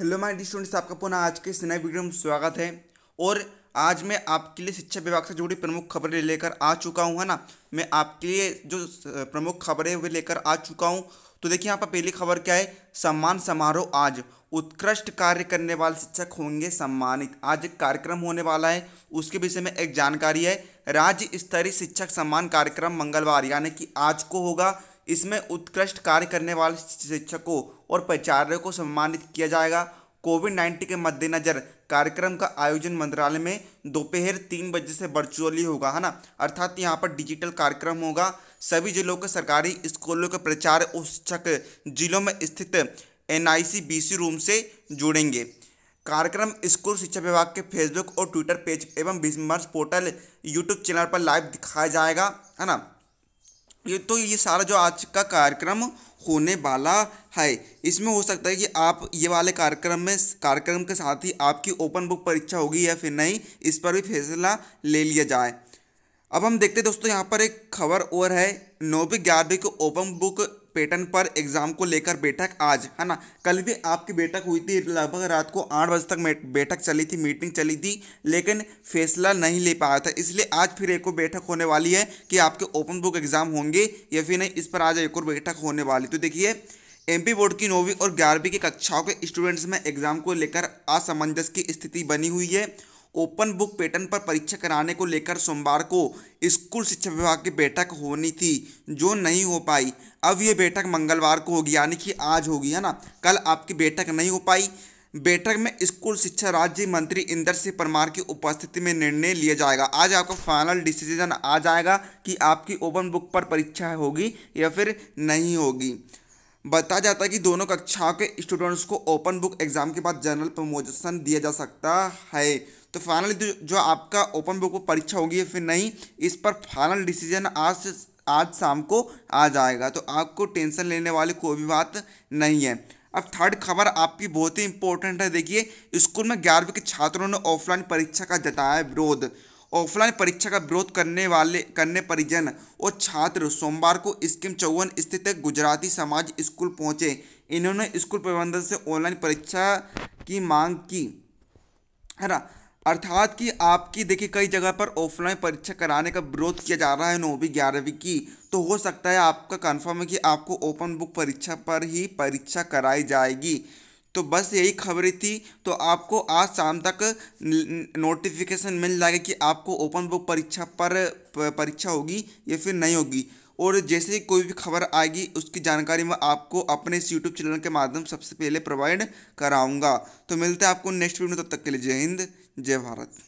hello my D students आपका पुनः आज के इस वीडियो में स्वागत है और आज मैं आपके लिए शिक्षा विभाग से जुड़ी प्रमुख खबरें लेकर आ चुका हूँ है ना मैं आपके लिए जो प्रमुख खबरें वे लेकर आ चुका हूँ तो देखिए यहाँ पर पहली खबर क्या है सम्मान समारोह आज उत्कृष्ट कार्य करने वाले शिक्षक होंगे सम्मानित आज एक कार्यक्रम होने वाला है उसके विषय में एक जानकारी है राज्य स्तरीय शिक्षक सम्मान कार्यक्रम मंगलवार यानी कि आज को होगा इसमें उत्कृष्ट कार्य करने वाले शिक्षक को और प्राचार्यों को सम्मानित किया जाएगा कोविड नाइन्टीन के मद्देनज़र कार्यक्रम का आयोजन मंत्रालय में दोपहर तीन बजे से वर्चुअली होगा है ना अर्थात यहाँ पर डिजिटल कार्यक्रम होगा सभी जिलों के सरकारी स्कूलों के प्रचार और शिक्षक जिलों में स्थित एन आई रूम से जुड़ेंगे कार्यक्रम स्कूल शिक्षा विभाग के फेसबुक और ट्विटर पेज एवं बिजमर्स पोर्टल यूट्यूब चैनल पर लाइव दिखाया जाएगा है ना ये तो ये सारा जो आज का कार्यक्रम होने वाला है इसमें हो सकता है कि आप ये वाले कार्यक्रम में कार्यक्रम के साथ ही आपकी ओपन बुक परीक्षा होगी या फिर नहीं इस पर भी फैसला ले लिया जाए अब हम देखते हैं दोस्तों यहाँ पर एक खबर और है नौवीं ग्यारहवीं को ओपन बुक पैटर्न पर एग्जाम को लेकर बैठक आज है ना कल भी आपकी बैठक हुई थी लगभग रात को आठ बजे तक बैठक चली थी मीटिंग चली थी लेकिन फैसला नहीं ले पाया था इसलिए आज फिर एक और बैठक होने वाली है कि आपके ओपन बुक एग्जाम होंगे या फिर नहीं इस पर आज एक और बैठक होने वाली तो देखिए एमपी बोर्ड की नौवीं और ग्यारहवीं की कक्षाओं के स्टूडेंट्स में एग्जाम को लेकर असमंजस की स्थिति बनी हुई है ओपन बुक पैटर्न पर परीक्षा कराने को लेकर सोमवार को स्कूल शिक्षा विभाग की बैठक होनी थी जो नहीं हो पाई अब ये बैठक मंगलवार को होगी यानी कि आज होगी है ना कल आपकी बैठक नहीं हो पाई बैठक में स्कूल शिक्षा राज्य मंत्री इंदर सिंह परमार की उपस्थिति में निर्णय लिया जाएगा आज आपका फाइनल डिसीजन आ जाएगा कि आपकी ओपन बुक पर परीक्षा होगी या फिर नहीं होगी बताया जाता है कि दोनों कक्षाओं के स्टूडेंट्स को ओपन बुक एग्जाम के बाद जनरल प्रमोशन दिया जा सकता है तो फाइनली तो जो आपका ओपन बुक परीक्षा होगी या फिर नहीं इस पर फाइनल डिसीजन आज आज शाम को आ जाएगा तो आपको टेंशन लेने वाली कोई भी बात नहीं है अब थर्ड खबर आपकी बहुत ही इंपॉर्टेंट है देखिए स्कूल में ग्यारहवीं के छात्रों ने ऑफलाइन परीक्षा का जताया विरोध ऑफलाइन परीक्षा का विरोध करने वाले करने परिजन और छात्र सोमवार को स्कीम चौवन स्थित गुजराती समाज स्कूल पहुंचे इन्होंने स्कूल प्रबंधन से ऑनलाइन परीक्षा की मांग की है ना अर्थात कि आपकी देखिए कई जगह पर ऑफलाइन परीक्षा कराने का विरोध किया जा रहा है नौवीं ग्यारहवीं की तो हो सकता है आपका कन्फर्म है कि आपको ओपन बुक परीक्षा पर ही परीक्षा कराई जाएगी तो बस यही खबरें थी तो आपको आज शाम तक नोटिफिकेशन मिल जाएगा कि आपको ओपन बुक परीक्षा पर परीक्षा होगी या फिर नहीं होगी और जैसे ही कोई भी खबर आएगी उसकी जानकारी मैं आपको अपने इस यूट्यूब चैनल के माध्यम सबसे पहले प्रोवाइड कराऊंगा तो मिलते हैं आपको नेक्स्ट वीडियो तब तक के लिए जय हिंद जय भारत